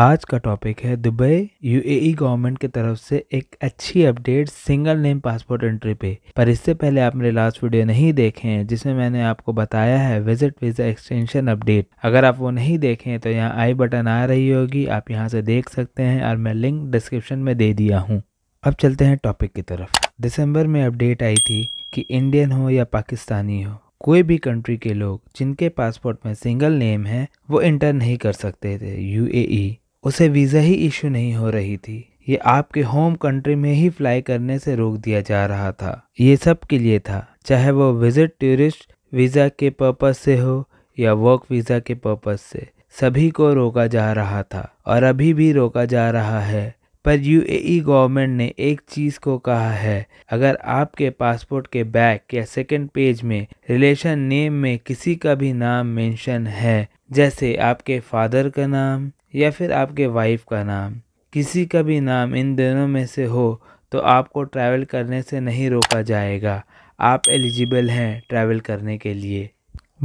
आज का टॉपिक है दुबई यूएई गवर्नमेंट e की तरफ से एक अच्छी update single name passport entry पे पर इससे पहले आप मेरे लास्ट वीडियो नहीं देखे हैं जिसमें मैंने आपको बताया है विजिट वीजा एक्सटेंशन अपडेट अगर आप वो नहीं देखें तो यहाँ आई बटन आ रही होगी आप यहाँ से देख सकते हैं और मैं लिंक डिस्क्रिप्शन में दे दिया हूँ अब चलते हैं टॉपिक की तरफ दिसंबर में अपडेट आई थी कि इंडियन हो या पाकिस्तानी हो कोई भी कंट्री के लोग जिनके पासपोर्ट में सिंगल नेम है वो इंटर नहीं कर सकते थे यूएई उसे वीज़ा ही इशू नहीं हो रही थी ये आपके होम कंट्री में ही फ्लाई करने से रोक दिया जा रहा था ये सब के लिए था चाहे वो विजिट टूरिस्ट वीज़ा के पर्पज़ से हो या वर्क वीज़ा के पर्पज़ से सभी को रोका जा रहा था और अभी भी रोका जा रहा है पर यूएई गवर्नमेंट ने एक चीज़ को कहा है अगर आपके पासपोर्ट के बैक या सेकंड पेज में रिलेशन नेम में किसी का भी नाम मेंशन है जैसे आपके फादर का नाम या फिर आपके वाइफ का नाम किसी का भी नाम इन दोनों में से हो तो आपको ट्रैवल करने से नहीं रोका जाएगा आप एलिजिबल हैं ट्रैवल करने के लिए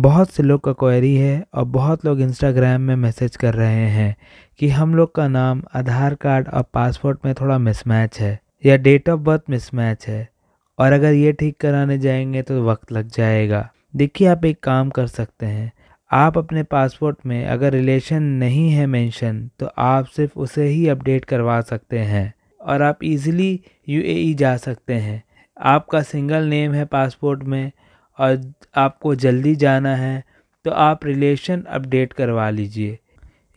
बहुत से लोग का क्वेरी है और बहुत लोग इंस्टाग्राम में मैसेज कर रहे हैं कि हम लोग का नाम आधार कार्ड और पासपोर्ट में थोड़ा मिसमैच है या डेट ऑफ बर्थ मिसमैच है और अगर ये ठीक कराने जाएंगे तो वक्त लग जाएगा देखिए आप एक काम कर सकते हैं आप अपने पासपोर्ट में अगर रिलेशन नहीं है मेंशन तो आप सिर्फ उसे ही अपडेट करवा सकते हैं और आप इजीली यूएई e जा सकते हैं आपका सिंगल नेम है पासपोर्ट में और आपको जल्दी जाना है तो आप रिलेशन अपडेट करवा लीजिए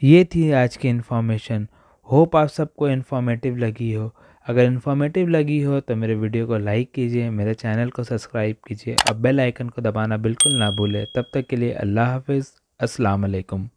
ये थी आज की इन्फॉर्मेशन होप आप सबको इन्फॉर्मेटिव लगी हो अगर इन्फॉर्मेटिव लगी हो तो मेरे वीडियो को लाइक कीजिए मेरे चैनल को सब्सक्राइब कीजिए अब बेल आइकन को दबाना बिल्कुल ना भूलें तब तक के लिए अल्लाह हाफिज़ असलकम